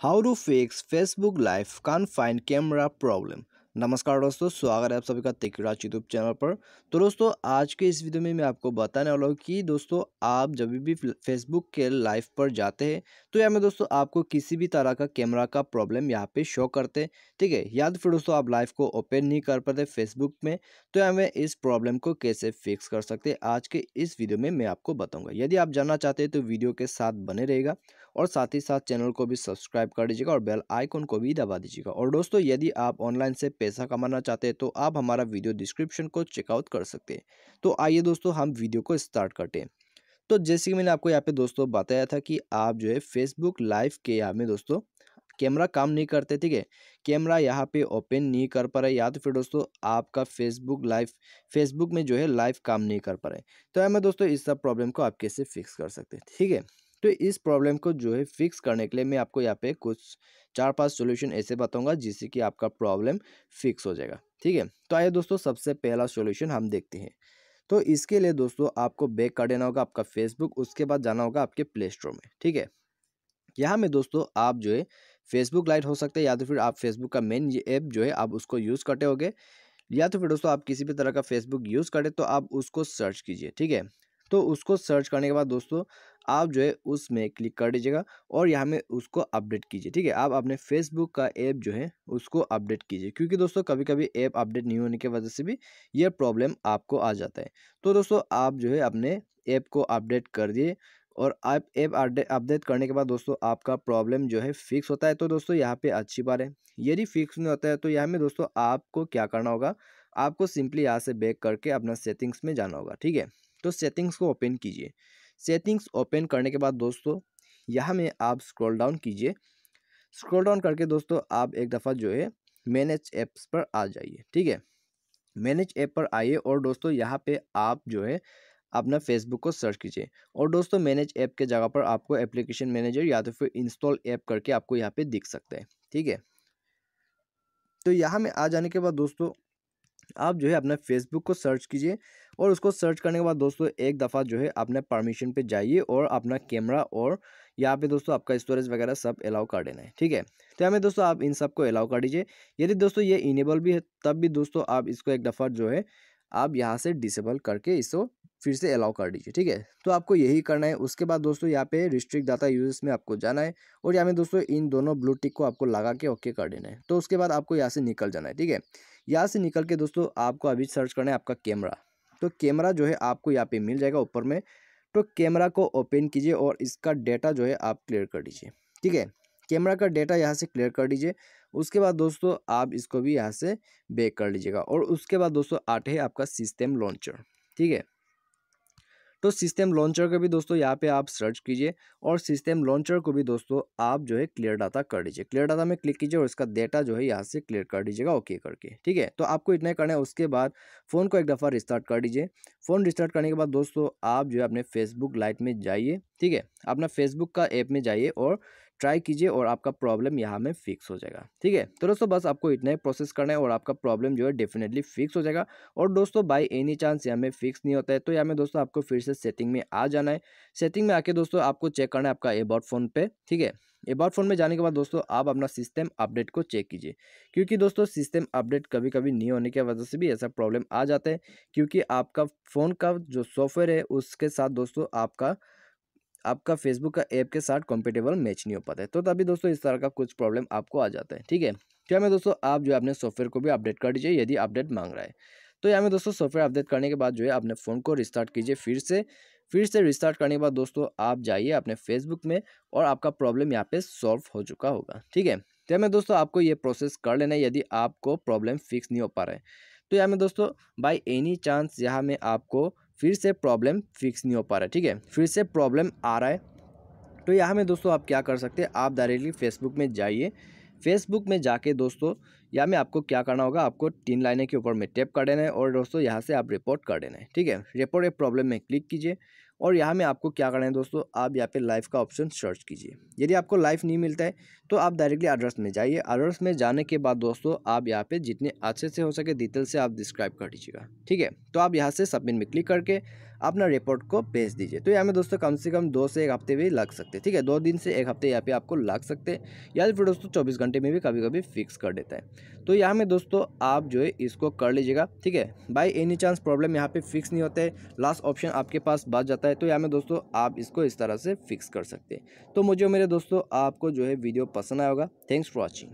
How to fix Facebook Live can't find camera problem. नमस्कार दोस्तों स्वागत है आप सभी का तिकराज यूट्यूब चैनल पर तो दोस्तों आज के इस वीडियो में मैं आपको बताने वाला हूँ कि दोस्तों आप जब भी फेसबुक के लाइव पर जाते हैं तो यहाँ में दोस्तों आपको किसी भी तरह का कैमरा का प्रॉब्लम यहाँ पे शो करते हैं ठीक है या तो फिर दोस्तों आप लाइव को ओपन नहीं कर पाते फेसबुक में तो यहाँ में इस प्रॉब्लम को कैसे फिक्स कर सकते हैं आज के इस वीडियो में मैं आपको बताऊँगा यदि आप जानना चाहते हैं तो वीडियो के साथ बने रहेगा और साथ ही साथ चैनल को भी सब्सक्राइब कर दीजिएगा और बेल आइकन को भी दबा दीजिएगा और दोस्तों यदि आप ऑनलाइन से पैसा कमाना चाहते हैं तो आप हमारा वीडियो डिस्क्रिप्शन को चेकआउट कर सकते हैं तो आइए दोस्तों हम वीडियो को स्टार्ट करते हैं तो जैसे कि मैंने आपको यहाँ पे दोस्तों बताया था कि आप जो है फेसबुक लाइव के यहाँ में दोस्तों कैमरा काम नहीं करते ठीक है कैमरा यहाँ पे ओपन नहीं कर पा रहे या तो फिर दोस्तों आपका फेसबुक लाइव फेसबुक में जो है लाइव काम नहीं कर पा रहे है तो मैं दोस्तों इस सब प्रॉब्लम को आप कैसे फिक्स कर सकते हैं ठीक है तो इस प्रॉब्लम को जो है फिक्स करने के लिए मैं आपको यहाँ पे कुछ चार पांच सॉल्यूशन ऐसे बताऊंगा जिससे कि आपका प्रॉब्लम फिक्स हो जाएगा ठीक है तो आइए दोस्तों सबसे पहला सॉल्यूशन हम देखते हैं तो इसके लिए दोस्तों आपको बैक कर देना होगा आपका फेसबुक उसके बाद जाना होगा आपके प्ले स्टोर में ठीक है यहाँ में दोस्तों आप जो है फेसबुक लाइट हो सकते हैं या तो फिर आप फेसबुक का मेन ये ऐप जो है आप उसको यूज़ करते हो या तो फिर दोस्तों आप किसी भी तरह का फेसबुक यूज़ करें तो आप उसको सर्च कीजिए ठीक है तो उसको सर्च करने के बाद दोस्तों आप जो है उसमें क्लिक कर दीजिएगा और यहाँ में उसको अपडेट कीजिए ठीक है आप अपने फेसबुक का ऐप जो है उसको अपडेट कीजिए क्योंकि दोस्तों कभी कभी ऐप अपडेट नहीं होने की वजह से भी यह प्रॉब्लम आपको आ जाता है तो दोस्तों आप जो है अपने ऐप को अपडेट कर दिए और आप ऐप अपडेट करने के बाद दोस्तों आपका प्रॉब्लम जो है फिक्स होता है तो दोस्तों यहाँ पे अच्छी बात है यदि फिक्स नहीं होता है तो यहाँ में दोस्तों आपको क्या करना होगा आपको सिंपली यहाँ से बैक करके अपना सेटिंग्स में जाना होगा ठीक है तो सेटिंग्स को ओपन कीजिए सेटिंग्स ओपन करने के बाद दोस्तों यहाँ में आप स्क्रॉल डाउन कीजिए स्क्रॉल डाउन करके दोस्तों आप एक दफ़ा जो है मैनेज ऐप्स पर आ जाइए ठीक है मैनेज ऐप पर आइए और दोस्तों यहाँ पे आप जो है अपना फेसबुक को सर्च कीजिए और दोस्तों मैनेज ऐप के जगह पर आपको एप्लीकेशन मैनेजर या तो फिर इंस्टॉल ऐप करके आपको यहाँ पे दिख सकता है ठीक है तो यहाँ में आ जाने के बाद दोस्तों आप जो है अपने फेसबुक को सर्च कीजिए और उसको सर्च करने के बाद दोस्तों एक दफ़ा जो है अपने परमिशन पे जाइए और अपना कैमरा और यहाँ पे दोस्तों आपका स्टोरेज वगैरह सब अलाउ कर देना है ठीक है तो हमें दोस्तों आप इन सब को अलाउ कर दीजिए यदि दोस्तों ये इनेबल भी है तब भी दोस्तों आप इसको एक दफ़ा जो है आप यहाँ से डिसेबल करके इसको फिर से अलाउ कर दीजिए ठीक है तो आपको यही करना है उसके बाद दोस्तों यहाँ पे रिस्ट्रिक्ट डाटा यूजर्स में आपको जाना है और यहाँ में दोस्तों इन दोनों ब्लू टिक को आपको लगा के ओके कर देना है तो उसके बाद आपको यहाँ से निकल जाना है ठीक है यहाँ से निकल के दोस्तों आपको अभी सर्च करना है आपका कैमरा तो कैमरा जो है आपको यहाँ पे मिल जाएगा ऊपर में तो कैमरा को ओपन कीजिए और इसका डेटा जो है आप क्लियर कर दीजिए ठीक है कैमरा का डेटा यहाँ से क्लियर कर दीजिए उसके बाद दोस्तों आप इसको भी यहाँ से बेक कर लीजिएगा और उसके बाद दोस्तों आठ है आपका सिस्टम लॉन्चर ठीक है तो सिस्टम लॉन्चर का भी दोस्तों यहाँ पे आप सर्च कीजिए और सिस्टम लॉन्चर को भी दोस्तों आप जो है क्लियर डाटा कर दीजिए क्लियर डाटा में क्लिक कीजिए और इसका डेटा जो है यहाँ से क्लियर कर दीजिएगा ओके करके ठीक है तो आपको इतना करना है उसके बाद फ़ोन को एक दफ़ा रिस्टार्ट कर दीजिए फ़ोन रिस्टार्ट करने के बाद दोस्तों आप जो है अपने फेसबुक लाइट में जाइए ठीक है अपना फेसबुक का ऐप में जाइए और ट्राई कीजिए और आपका प्रॉब्लम यहाँ में फिक्स हो जाएगा ठीक है तो दोस्तों बस आपको इतना ही प्रोसेस करना है और आपका प्रॉब्लम जो है डेफिनेटली फिक्स हो जाएगा और दोस्तों बाय एनी चांस यहाँ में फिक्स नहीं होता है तो यहाँ में दोस्तों आपको फिर से सेटिंग में आ जाना है सेटिंग में आके दोस्तों आपको चेक करना है आपका एबाउट फ़ोन पे ठीक है एबाउट फोन में जाने के बाद दोस्तों आप अपना सिस्टम अपडेट को चेक कीजिए क्योंकि दोस्तों सिस्टम अपडेट कभी कभी नहीं होने की वजह से भी ऐसा प्रॉब्लम आ जाता है क्योंकि आपका फ़ोन का जो सॉफ्टवेयर है उसके साथ दोस्तों आपका आपका फेसबुक का ऐप के साथ कंपेटेबल मैच नहीं हो पाता है तो तभी दोस्तों इस तरह का कुछ प्रॉब्लम आपको आ जाता है ठीक है क्या तो मैं दोस्तों आप जो है अपने सॉफ्टवेयर को भी अपडेट कर दीजिए यदि अपडेट मांग रहा है तो यहाँ में दोस्तों सॉफ्टवेयर अपडेट करने के बाद जो है अपने फ़ोन को रिस्टार्ट कीजिए फिर से फिर से रिस्टार्ट करने के बाद दोस्तों आप जाइए अपने फेसबुक में और आपका प्रॉब्लम यहाँ पे सॉल्व हो चुका होगा ठीक है तो यहाँ में दोस्तों आपको ये प्रोसेस कर लेना है यदि आपको प्रॉब्लम फिक्स नहीं हो पा रहा है तो यहाँ में दोस्तों बाई एनी चांस यहाँ में आपको फिर से प्रॉब्लम फिक्स नहीं हो पा रहा है ठीक है फिर से प्रॉब्लम आ रहा है तो यहाँ में दोस्तों आप क्या कर सकते हैं आप डायरेक्टली फेसबुक में जाइए फेसबुक में जाके दोस्तों यहाँ में आपको क्या करना होगा आपको तीन लाइने के ऊपर में टैप कर देना है और दोस्तों यहाँ से आप रिपोर्ट कर देना है ठीक है रिपोर्ट एक प्रॉब्लम में क्लिक कीजिए और यहाँ में आपको क्या करना है दोस्तों आप यहाँ पे लाइफ का ऑप्शन सर्च कीजिए यदि आपको लाइव नहीं मिलता है तो आप डायरेक्टली एड्रेस में जाइए एड्रेस में जाने के बाद दोस्तों आप यहाँ पे जितने अच्छे से हो सके डिटेल से आप डिस्क्राइब कर दीजिएगा ठीक है तो आप यहाँ से सबमिट में क्लिक करके अपना रिपोर्ट को भेज दीजिए तो यहाँ में दोस्तों कम से कम दो से एक हफ्ते भी लग सकते ठीक है दो दिन से एक हफ्ते यहाँ पे आपको लग सकते या फिर दोस्तों चौबीस घंटे में भी कभी कभी फिक्स कर देता है तो यहाँ में दोस्तों आप जो है इसको कर लीजिएगा ठीक है बाई एनी चांस प्रॉब्लम यहाँ पे फिक्स नहीं होते लास्ट ऑप्शन आपके पास बच जाता है होता है तो या में दोस्तों आप इसको इस तरह से फिक्स कर सकते हैं तो मुझे मेरे दोस्तों आपको जो है वीडियो पसंद आएगा थैंक्स फॉर वॉचिंग